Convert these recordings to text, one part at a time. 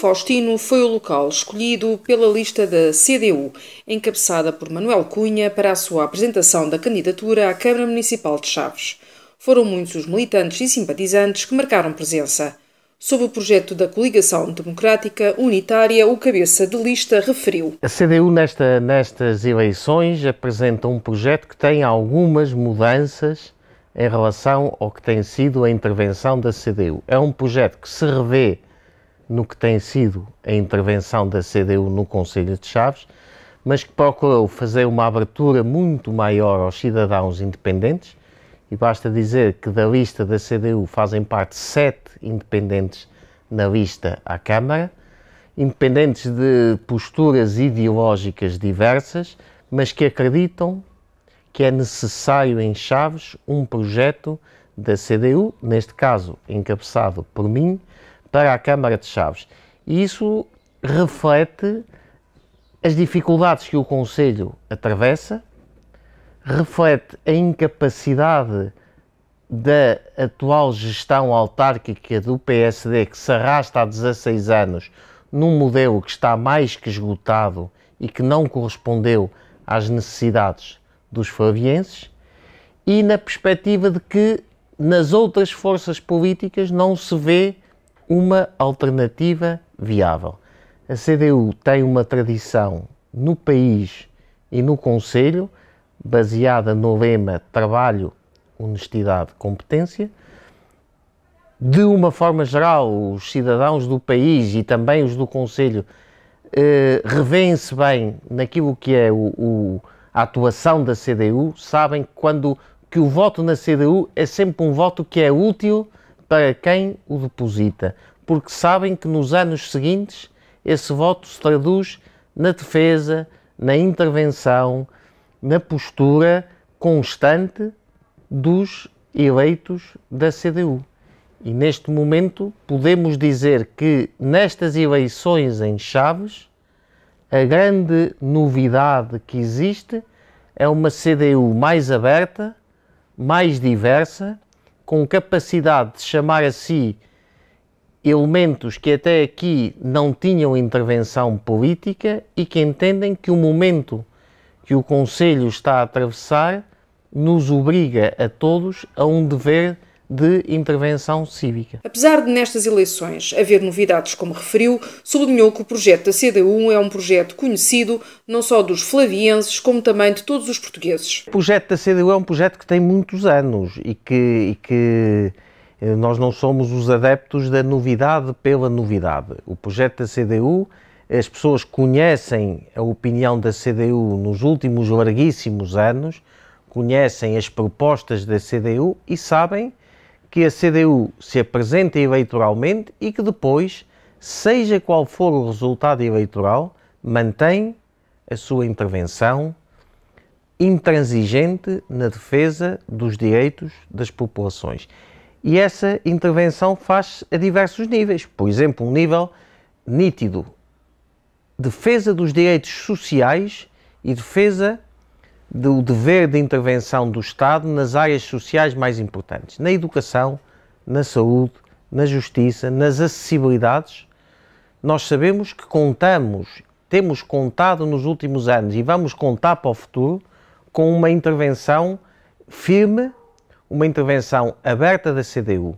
Faustino foi o local escolhido pela lista da CDU, encabeçada por Manuel Cunha, para a sua apresentação da candidatura à Câmara Municipal de Chaves. Foram muitos os militantes e simpatizantes que marcaram presença. Sob o projeto da Coligação Democrática Unitária, o cabeça de lista referiu. A CDU, nesta, nestas eleições, apresenta um projeto que tem algumas mudanças em relação ao que tem sido a intervenção da CDU. É um projeto que se revê no que tem sido a intervenção da CDU no Conselho de Chaves, mas que procurou fazer uma abertura muito maior aos cidadãos independentes. E basta dizer que da lista da CDU fazem parte sete independentes na lista à Câmara, independentes de posturas ideológicas diversas, mas que acreditam que é necessário em Chaves um projeto da CDU, neste caso encabeçado por mim, para a Câmara de Chaves. E isso reflete as dificuldades que o Conselho atravessa, reflete a incapacidade da atual gestão autárquica do PSD, que se arrasta há 16 anos num modelo que está mais que esgotado e que não correspondeu às necessidades dos favienses, e na perspectiva de que nas outras forças políticas não se vê uma alternativa viável. A CDU tem uma tradição no país e no Conselho baseada no lema Trabalho, Honestidade, Competência. De uma forma geral, os cidadãos do país e também os do Conselho eh, revêem-se bem naquilo que é o, o, a atuação da CDU, sabem quando que o voto na CDU é sempre um voto que é útil para quem o deposita, porque sabem que nos anos seguintes esse voto se traduz na defesa, na intervenção, na postura constante dos eleitos da CDU. E neste momento podemos dizer que nestas eleições em Chaves, a grande novidade que existe é uma CDU mais aberta, mais diversa com capacidade de chamar a si elementos que até aqui não tinham intervenção política e que entendem que o momento que o Conselho está a atravessar nos obriga a todos a um dever de intervenção cívica. Apesar de nestas eleições haver novidades, como referiu, sublinhou que o projeto da CDU é um projeto conhecido não só dos flavienses, como também de todos os portugueses. O projeto da CDU é um projeto que tem muitos anos e que, e que eh, nós não somos os adeptos da novidade pela novidade. O projeto da CDU, as pessoas conhecem a opinião da CDU nos últimos larguíssimos anos, conhecem as propostas da CDU e sabem que a CDU se apresente eleitoralmente e que depois, seja qual for o resultado eleitoral, mantém a sua intervenção intransigente na defesa dos direitos das populações. E essa intervenção faz a diversos níveis. Por exemplo, um nível nítido, defesa dos direitos sociais e defesa do dever de intervenção do Estado nas áreas sociais mais importantes, na educação, na saúde, na justiça, nas acessibilidades. Nós sabemos que contamos, temos contado nos últimos anos e vamos contar para o futuro com uma intervenção firme, uma intervenção aberta da CDU,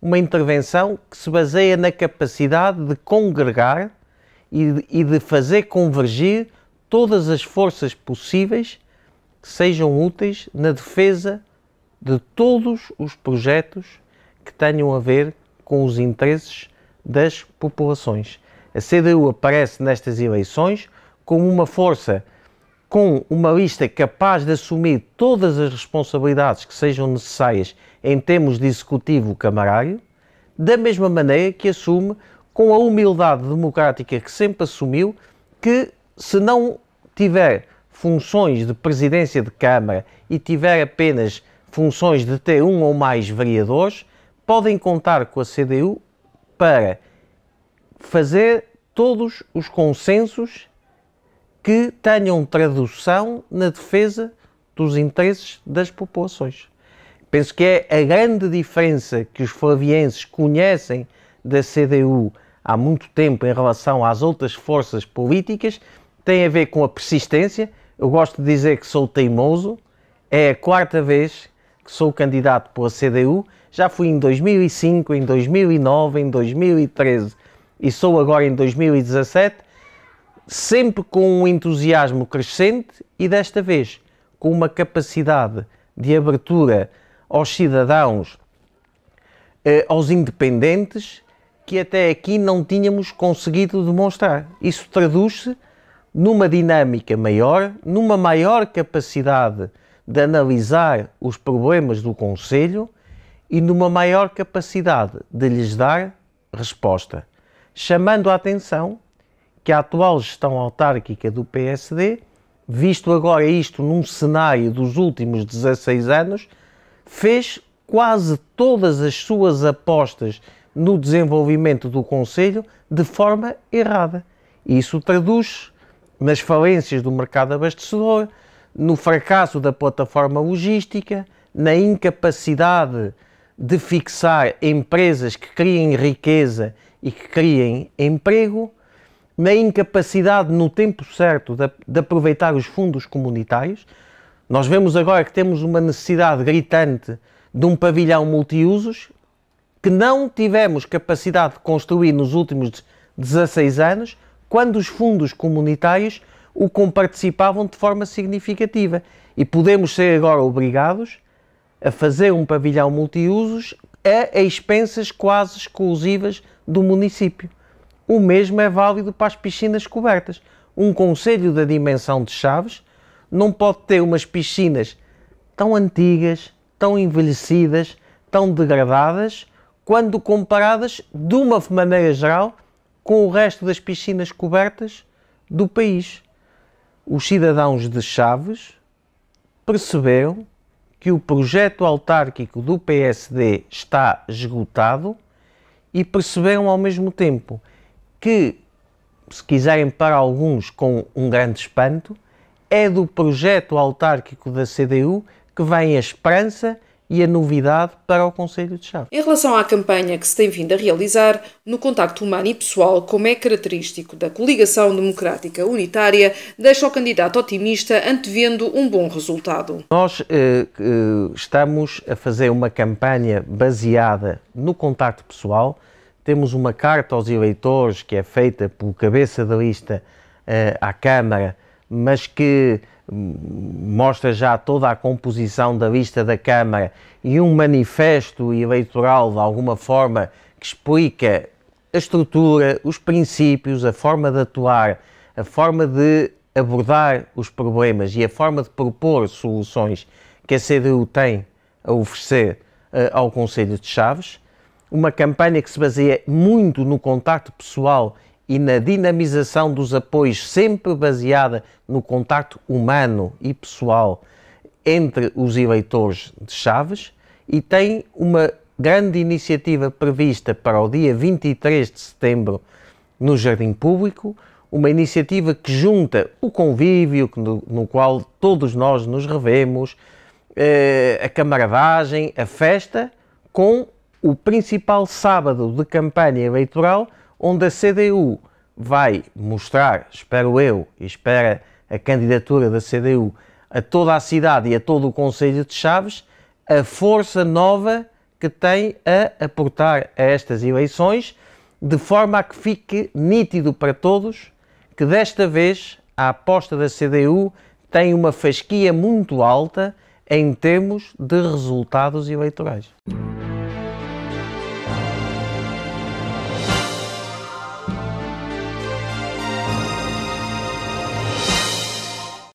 uma intervenção que se baseia na capacidade de congregar e de fazer convergir todas as forças possíveis que sejam úteis na defesa de todos os projetos que tenham a ver com os interesses das populações. A CDU aparece nestas eleições como uma força com uma lista capaz de assumir todas as responsabilidades que sejam necessárias em termos de executivo camarário, da mesma maneira que assume, com a humildade democrática que sempre assumiu, que se não tiver funções de presidência de Câmara e tiver apenas funções de ter um ou mais vereadores, podem contar com a CDU para fazer todos os consensos que tenham tradução na defesa dos interesses das populações. Penso que é a grande diferença que os flavienses conhecem da CDU há muito tempo em relação às outras forças políticas, tem a ver com a persistência, eu gosto de dizer que sou teimoso. É a quarta vez que sou candidato pela CDU. Já fui em 2005, em 2009, em 2013 e sou agora em 2017. Sempre com um entusiasmo crescente e desta vez com uma capacidade de abertura aos cidadãos, eh, aos independentes, que até aqui não tínhamos conseguido demonstrar. Isso traduz-se numa dinâmica maior, numa maior capacidade de analisar os problemas do Conselho e numa maior capacidade de lhes dar resposta, chamando a atenção que a atual gestão autárquica do PSD, visto agora isto num cenário dos últimos 16 anos, fez quase todas as suas apostas no desenvolvimento do Conselho de forma errada. Isso traduz nas falências do mercado abastecedor, no fracasso da plataforma logística, na incapacidade de fixar empresas que criem riqueza e que criem emprego, na incapacidade no tempo certo de, de aproveitar os fundos comunitários. Nós vemos agora que temos uma necessidade gritante de um pavilhão multiusos que não tivemos capacidade de construir nos últimos 16 anos quando os fundos comunitários o comparticipavam de forma significativa. E podemos ser agora obrigados a fazer um pavilhão multiusos a, a expensas quase exclusivas do município. O mesmo é válido para as piscinas cobertas. Um conselho da dimensão de Chaves não pode ter umas piscinas tão antigas, tão envelhecidas, tão degradadas, quando comparadas de uma maneira geral com o resto das piscinas cobertas do país. Os cidadãos de Chaves perceberam que o projeto autárquico do PSD está esgotado e perceberam ao mesmo tempo que, se quiserem para alguns com um grande espanto, é do projeto autárquico da CDU que vem a esperança e a novidade para o Conselho de Chaves. Em relação à campanha que se tem vindo a realizar, no contacto humano e pessoal, como é característico da coligação democrática unitária, deixa o candidato otimista antevendo um bom resultado. Nós eh, estamos a fazer uma campanha baseada no contacto pessoal. Temos uma carta aos eleitores que é feita pelo cabeça da lista eh, à Câmara, mas que mostra já toda a composição da lista da Câmara e um manifesto eleitoral, de alguma forma, que explica a estrutura, os princípios, a forma de atuar, a forma de abordar os problemas e a forma de propor soluções que a CDU tem a oferecer uh, ao Conselho de Chaves. Uma campanha que se baseia muito no contacto pessoal e na dinamização dos apoios, sempre baseada no contacto humano e pessoal entre os eleitores de Chaves, e tem uma grande iniciativa prevista para o dia 23 de setembro no Jardim Público, uma iniciativa que junta o convívio, no, no qual todos nós nos revemos, eh, a camaradagem, a festa, com o principal sábado de campanha eleitoral onde a CDU vai mostrar, espero eu, e espera a candidatura da CDU a toda a cidade e a todo o Conselho de Chaves, a força nova que tem a aportar a estas eleições, de forma a que fique nítido para todos que desta vez a aposta da CDU tem uma fasquia muito alta em termos de resultados eleitorais.